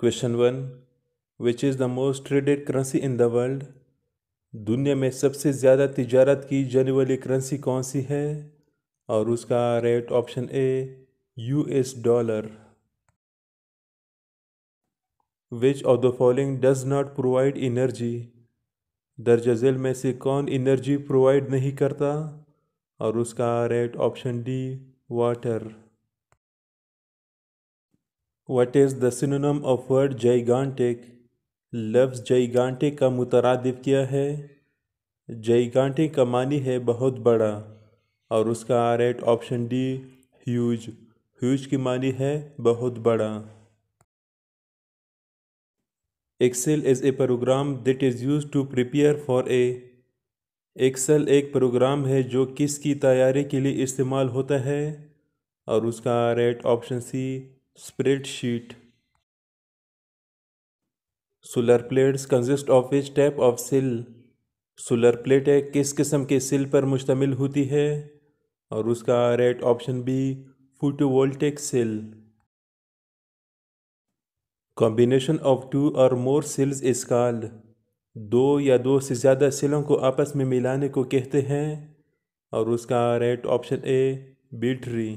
question one which is the most traded currency in the world दुनिया में सबसे ज़्यादा तिजारत की जाने वाली करेंसी कौन सी है और उसका rate option A U S dollar which of the following does not provide energy दर्ज झेल में से कौन एनर्जी प्रोवाइड नहीं करता और उसका rate option D water what is the synonym of word gigantic लफ्ज़ जयगांटेक का मुतरदफ किया है जयगांटेक का मानी है बहुत बड़ा और उसका uh right option D huge huge की मानी है बहुत बड़ा Excel is a program that is used to prepare for a Excel एक प्रोग्राम है जो किस की तैयारी के लिए इस्तेमाल होता है और उसका rate option C spreadsheet solar plates consist of which type of cell solar plate है किस किस्म के सिल पर मुश्तमिल होती है और उसका rate option B photovoltaic cell combination of two or more सिल्स इस कॉल दो या दो से ज़्यादा सिलों को आपस में मिलाने को कहते हैं और उसका rate option A battery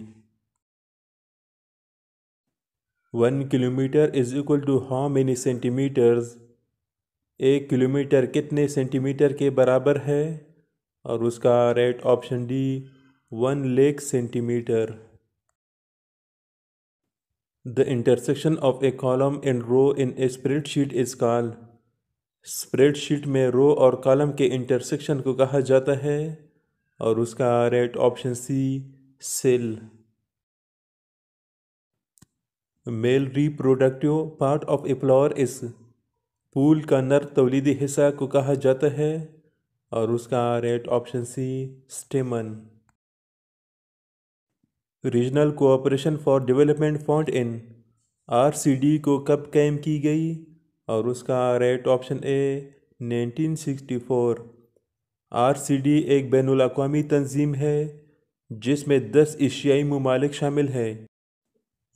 one kilometre is equal to how many centimetres एक किलोमीटर कितने सेंटीमीटर के बराबर है और उसका right option D one lakh centimetre the intersection of a column and row in a spreadsheet is spread spreadsheet में row और column के इंटरसेक्शन को कहा जाता है और उसका right option C cell male reproductive part of a flower इस फूल का नर तवलीदी हिस्सा को कहा जाता है और उसका rate option C stamen regional cooperation for development fund in RCD को कब कैम की गई और उसका रेट ऑप्शन ए 1964 आरसीडी एक बैन अवी तंजीम है जिसमें दस एशियाई ममालिक शामिल है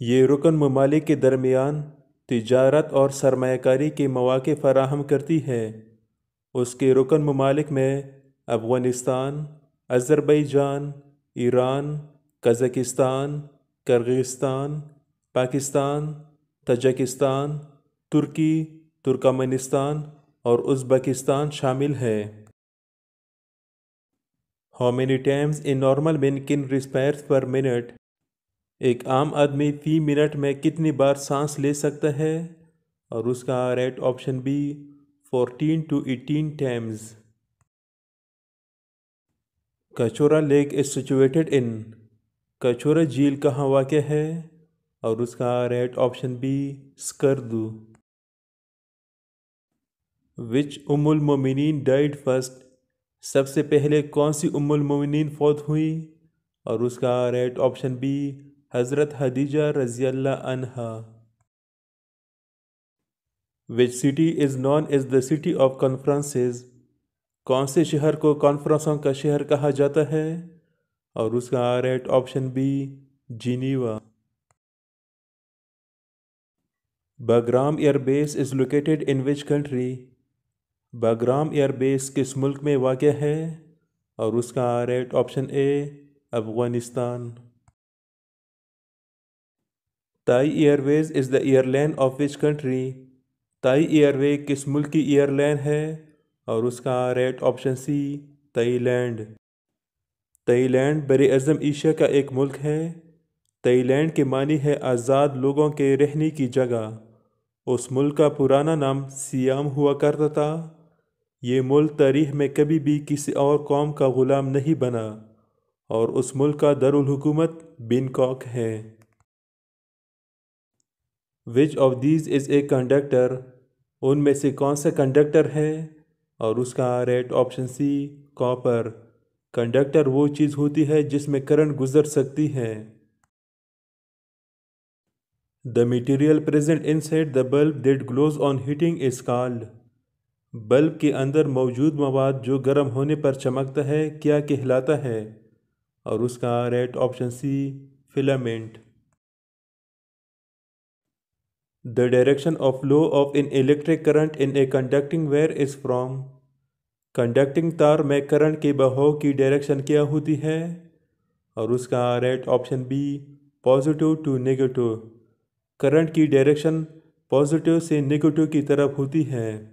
ये रुकन ममालिक के दरमियान तजारत और सरमाकारी के मौाक़े फ़राहम करती है उसके रुकन ममालिक में Afghanistan Azerbaijan Iran Kazakhstan Kyrgyzstan Pakistan Tajikistan तुर्की तुर्कमेनिस्तान और उज़्बकिस्तान शामिल है how many times in normal मिन किन respire पर मिनट एक आम आदमी तीन मिनट में कितनी बार सांस ले सकता है और उसका right option B fourteen to eighteen times Kachura lake is situated in Kachura झील कहाँ वाक़ है और उसका right option B Skardu which उमुल मोमिन डाइड फर्स्ट सबसे पहले कौन सी उमुल मोमिन फौत हुई और उसका राइट ऑप्शन बी हज़रत हदीजा रजील अनहा which city is known as the city of conferences कौन से शहर को कॉन्फ्रेंसों का शहर कहा जाता है और उसका right option B Geneva Bagram airbase is located in which country Bagram airbase किस मुल्क में वाक़ है और उसका right option A Afghanistan Thai airways is the airline of which country Thai Airways किस मुल्क की एयरलाइन है और उसका rate option C Thailand Thailand बड़े अज़म एशिया का एक मुल्क है थाईलैंड के मानी है आज़ाद लोगों के रहने की जगह उस मुल्क का पुराना नाम सियाम हुआ करता था ये मुल्क तारीख में कभी भी किसी और कौम का ग़ुलाम नहीं बना और उस मुल्क का दरुलकूमत बिनकॉक है which of these is a conductor उनमें से कौन सा कंडक्टर है और उसका rate option C copper conductor वो चीज़ होती है जिसमें करंट गुजर सकती है the material present side the bulb that glows on heating is called bulb के अंदर मौजूद मवाद जो गर्म होने पर चमकता है क्या कहलाता है और उसका rate option C filament The direction of flow of an electric current in a conducting wire is from conducting तार में करंट के बहाव की डायरेक्शन क्या होती है और उसका right option B positive to negative current की डायरेक्शन पॉजिटिव से नेगेटिव की तरफ होती है